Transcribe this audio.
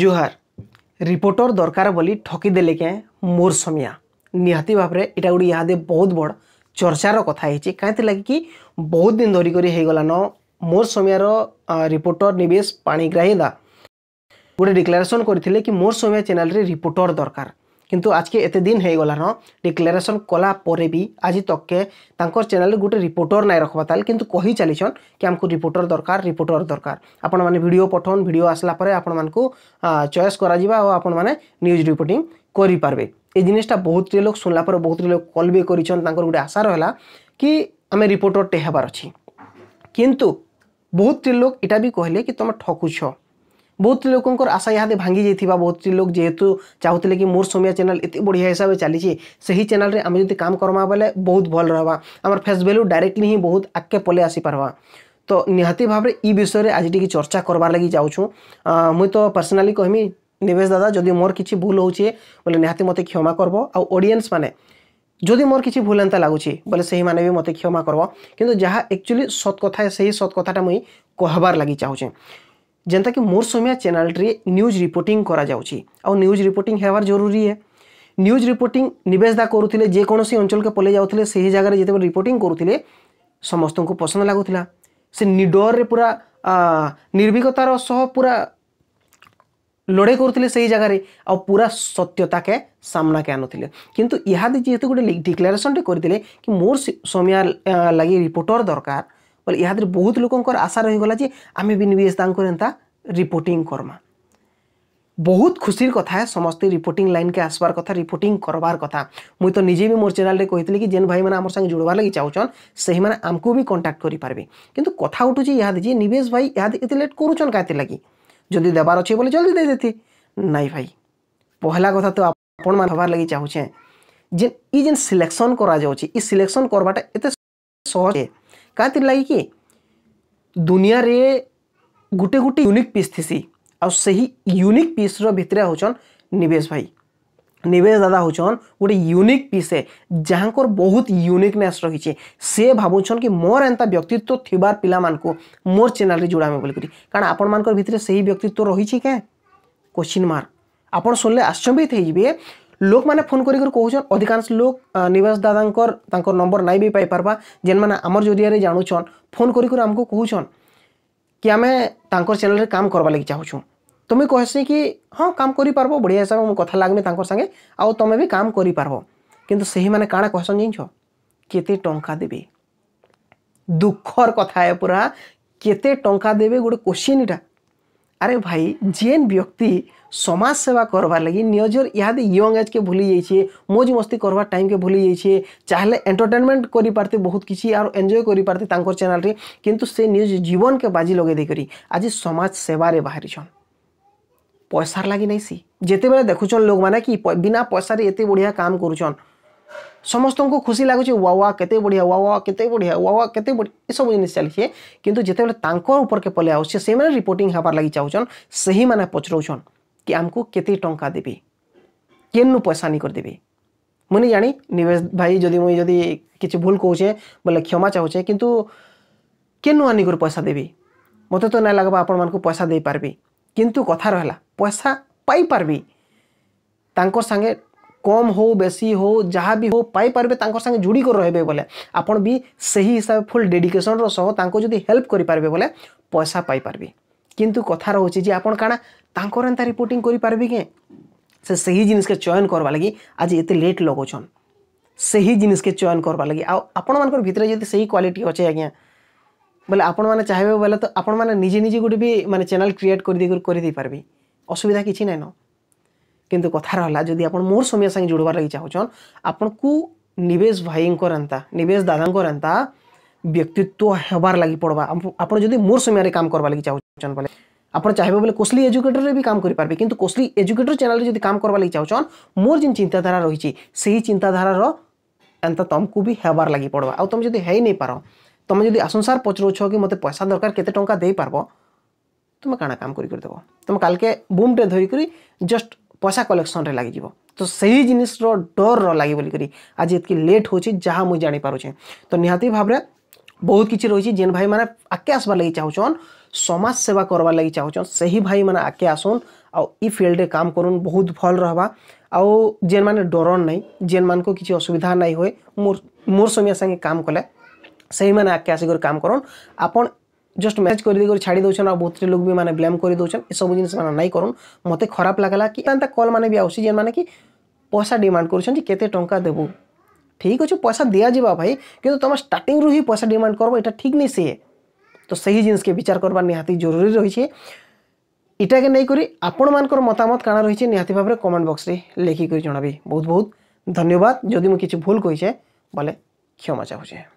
ଜୁହାର ରିପୋର୍ଟର ଦରକାର ବୋଲି ଠକିଦେଲେ କେଁ ମୋର ସମିଆ ନିହାତି ଭାବରେ ଏଇଟା ଗୋଟେ ଇହାଦେ ବହୁତ ବଡ଼ ଚର୍ଚ୍ଚାର କଥା ହେଇଛି କାହିଁଥିଲାଗି କି ବହୁତ ଦିନ ଧରିକରି ହେଇଗଲାନ ମୋର ସମିଆର ରିପୋର୍ଟର ନିବେଶ ପାଣିଗ୍ରାହୀଦା ଗୋଟେ ଡିକ୍ଲାରେସନ୍ କରିଥିଲେ କି ମୋର ସମିଆ ଚ୍ୟାନେଲରେ ରିପୋର୍ଟର ଦରକାର কিন্তু আজকে এত দিন হেই গলার হ ডিক্লারেশন কোলাpore বি আজি তক কে তংকর চ্যানেল গুটে রিপোর্টার নাই রাখবা তাল কিন্তু কই চালিছন কি আমক রিপোর্টর দরকার রিপোর্টার দরকার আপন মানে ভিডিও পঠন ভিডিও আসলা পরে আপন মানক চয়েস করা জিবা আপন মানে নিউজ রিপোর্টিং করি পারবে এই জিনিসটা বহুতই লোক শুনলা পর বহুতই লোক কলবি করিছন তংকর গুটে আশা রহলা কি আমি রিপোর্টার তে হেবারছি কিন্তু বহুতই লোক এটা বি কইলে কি তুমি ঠকুছো बहुत लोगों आशा यहाँ भांगी जाइए बहुत लोग जेहतु चाहूल कि मोर सोमिया चैनल इतनी बढ़िया हिसाब से चली से ही चैनल आम जब काम करवा बोले बहुत भल रहा आम फेस भैल्यू डायरेक्टली ही बहुत आगे आसी आसपारवा तो निहाती भाव में ई विषय आज टी चर्चा करवा लगी जाऊँ मुई तो पर्सनाली कहमी निवेश दादा जदि मोर कि भूल हो बोले निहाती मत क्षमा करब आएन्स मैंने जदि मोर कि भूल एंता लगुच बोले से ही मैंने भी मत क्षमा करब कि जहाँ एक्चुअली सत्कथा से ही सत्कथा मुई कहबार लगी चाहूँ जेनता कि मोर समिया चैनल न्यूज रिपोर्टिंग करूज रिपोर्टिंग होवार जरूरी है न्यूज रिपोर्टिंग नवेशदा करुते जेकोसी अंचल के पलि जाते से ही जगह जिते रिपोर्टिंग करुते समस्त को पसंद लगुला से निडोर में पूरा निर्भीकतार पूरा लड़े करुते ही जगह आ पूरा सत्यता के सामना के आनुले कि जीत गोटे डिक्लेरेसन टे कि मोर समिया लगे रिपोर्टर दरकार ବୋଲେ ଇହାଦେ ବହୁତ ଲୋକଙ୍କର ଆଶା ରହିଗଲା ଯେ ଆମେ ବି ନିବେଶ ତାଙ୍କର ଏନ୍ତା ରିପୋର୍ଟିଂ କର୍ମା ବହୁତ ଖୁସିର କଥା ସମସ୍ତେ ରିପୋର୍ଟିଂ ଲାଇନ୍କେ ଆସବାର କଥା ରିପୋର୍ଟିଂ କରବାର କଥା ମୁଇଁ ତ ନିଜେ ବି ମୋର ଚ୍ୟାନେଲ୍ରେ କହିଥିଲି କି ଯେନ୍ ଭାଇମାନେ ଆମର ସାଙ୍ଗେ ଯୋଡ଼ବାର ଲାଗି ଚାହୁଁଛନ୍ ସେହିମାନେ ଆମକୁ ବି କଣ୍ଟାକ୍ଟ କରିପାରିବେ କିନ୍ତୁ କଥା ଉଠୁଛି ଇହାଦେ ଯେ ନିବେଶ ଭାଇ ଇହାଦେ ଏତେ ଲେଟ୍ କରୁଛନ୍ କାହିଁତି ଲାଗି ଯଦି ଦେବାର ଅଛି ବୋଲେ ଜଲ୍ଦି ଦେଇଦେତି ନାଇଁ ଭାଇ ପହଲା କଥା ତ ଆପଣମାନେ ହେବାର ଲାଗି ଚାହୁଁଛେ ଯେନ୍ ଇ ଯେନ୍ ସିଲେକ୍ସନ୍ କରାଯାଉଛି ଇ ସିଲେକ୍ସନ୍ କରବାଟା ଏତେ ସହଜ कहती लगे कि दुनिया रे गुटे गुटे यूनिक पीस थी आई यूनिक पीस रितरे हूँ नवेश भाई नवेश दादा हो गए यूनिक पीस है जहाँ बहुत यूनिकनेस रही है से भावुन कि मोर एंता व्यक्तित्व तो थी पिला मानक मोर चेल जोड़ा बोलकर कारण आपण मान भर से ही व्यक्तित्व तो रही क्या क्वेश्चन मार्क आपन सुनले आश्चर्य होते लोक मैंने फोन कर अधिकांश लोक निवास दादा नंबर नाई भी पाइपार्वा जेन मैंने आम जरिए जानूचन फोन कर कि आम चेल काम करवा लगी चाहूँ तुम्हें कहसी कि हाँ काम कर पार्ब बढ़िया हिसाब से मुझे कथ लग्मी सागे आउ तुम्हें भी काम कर पार्ब कि काण कहसन जी छो के टा दे दुखर कथा पूरा केते टा देवे गोटे क्वेश्चन यहाँ अरे भाई जेन व्यक्ति समाज सेवा करवार लगी निजर इहादे यंग एज के भूली जाइए मौज मस्ती करवा टाइम के भूली जाइए चाहे एंटरटेनमेंट कर पार्थे बहुत किसी आर एंजय कर पारते चेल कि से निज जीवन के बाजी लगे देकर आज समाज सेवे बाहरी पैसार लगी नहीं सी जिते बेले देखुन लोक मैंने कि बिना पैसा ये बढ़िया काम करुच्छा समस्त को खुशी लगुच वा वा के बढ़िया वा वा के बढ़िया वा वा के बढ़िया सब जिन चलिए कि जितेबाला पल आने रिपोर्टिंग हेबार लगी चाहछन से ही मैंने पचराछन कि आमको केत टा देवी केनु पैसा नहीं करदेवि मुझे जाणी निवेश भाई जदि मुई जदि कि भूल कौचे बोले क्षमा चाहूचे कितु केनु आनी कर पैसा देवी मत तो ना लगभग आपण मानक पैसा दे पार्बि कितु कथार पैसा पाई पार्बि तांगे कम हो बेसी हो जहाँ भी हो पाइपारे सागे जोड़ कर रेबे बोले आपन भी सही ही हिसाब फुल डेडिकेसन रोक जो हेल्प करें बोले पैसा पाइपारे कि कथा रोचे जी आप कणर एंता रिपोर्टिंग करें से से ही जिनके चयन करवा लगी आज एत लेट लगोचन से ही जिनके चयन करवा लगी आपण मान भर जी से ही अच्छे आज्ञा बोले आपण मैंने चाहिए बोले तो आपण मैंने निजे निजे गोटे भी मैंने चैनल क्रिएट कर दे पारे असुविधा किसी ना ना କିନ୍ତୁ କଥା ରହିଲା ଯଦି ଆପଣ ମୋର ସମୟ ସାଙ୍ଗେ ଯୋଡ଼ବାର୍ ଲାଗି ଚାହୁଁଛନ୍ ଆପଣଙ୍କୁ ନିବେଶ ଭାଇଙ୍କର ଏନ୍ତା ନିବେଶ ଦାଦାଙ୍କର ଏନ୍ତା ବ୍ୟକ୍ତିତ୍ୱ ହେବାର୍ ଲାଗି ପଡ଼ବା ଆପଣ ଯଦି ମୋର ସମୟରେ କାମ କରବାର୍ ଲାଗି ଚାହୁଁଛନ୍ ବୋଲେ ଆପଣ ଚାହିଁବେ ବୋଲେ କୋସଲି ଏଜୁକେଟର୍ରେ ବି କାମ କରିପାରିବେ କିନ୍ତୁ କୋସଲି ଏଜୁକେଟର୍ ଚ୍ୟାନେଲ୍ରେ ଯଦି କାମ କରବାର୍ ଲାଗି ଚାହୁଁଛନ୍ ମୋର ଯେନ୍ ଚିନ୍ତାଧାରା ରହିଛି ସେହି ଚିନ୍ତାଧାରାର ଏନ୍ତା ତମକୁ ବି ହେବାର୍ ଲାଗି ପଡ଼ବା ଆଉ ତମେ ଯଦି ହେଇ ନେଇ ପାର ତମେ ଯଦି ଆସନ୍ ସାର୍ ପଚରୁଛ କି ମୋତେ ପଇସା ଦରକାର କେତେ ଟଙ୍କା ଦେଇପାରବ ତୁମେ କାଣା କାମ କରିକରି ଦେବ ତୁମେ କାଲକେ ବୁମ୍ଟେ ଧରିକରି ଜଷ୍ଟ पैसा कलेक्शन लग तो से ही जिनिस डर रही बोल कर आज इतनी लेट हो जहाँ मुझे जापे तो निहाती भाव में बहुत किसी रही जेन भाई मैंने आके आसवार लगी चाहछन समाज सेवा करवा लगी चाहछन से ही भाई मैंने आके आसन आउ यील्ड काम कर बहुत भल रहा आउ जेन मैंने डरन नहीं जेन मान को किसी असुविधा नहीं हुए मोर मोर समय सागे काम कले से ही मैंने आके आसिक काम कर ଜଷ୍ଟ ମ୍ୟାଚ୍ କରିଦେଇକରି ଛାଡ଼ି ଦେଉଛନ୍ ଆଉ ବହୁତଟେ ଲୋକ ବି ମାନେ ବ୍ଲେମ୍ କରିଦେଉଛନ୍ ଏସବୁ ଜିନିଷ ମାନେ ନାଇଁ କରୁନ୍ ମୋତେ ଖରାପ ଲାଗଲା କି ଏନ୍ତା କଲ୍ ମାନେ ବି ଆସୁଛି ଯେନ୍ମାନେ କି ପଇସା ଡିମାଣ୍ଡ କରୁଛନ୍ତି ଯେ କେତେ ଟଙ୍କା ଦେବୁ ଠିକ୍ ଅଛି ପଇସା ଦିଆଯିବା ଭାଇ କିନ୍ତୁ ତୁମେ ଷ୍ଟାର୍ଟିଂରୁ ହିଁ ପଇସା ଡିମାଣ୍ଡ କରିବ ଏଇଟା ଠିକ୍ ନାଇଁ ସିଏ ତ ସେହି ଜିନିଷକେ ବିଚାର କରିବା ନିହାତି ଜରୁରୀ ରହିଛି ଏଇଟାକେ ନେଇକରି ଆପଣମାନଙ୍କର ମତାମତ କାଣା ରହିଛି ନିହାତି ଭାବରେ କମେଣ୍ଟ ବକ୍ସରେ ଲେଖିକରି ଜଣାବି ବହୁତ ବହୁତ ଧନ୍ୟବାଦ ଯଦି ମୁଁ କିଛି ଭୁଲ କହିଛେ ବୋଲେ କ୍ଷମା ଚାହୁଁଛେ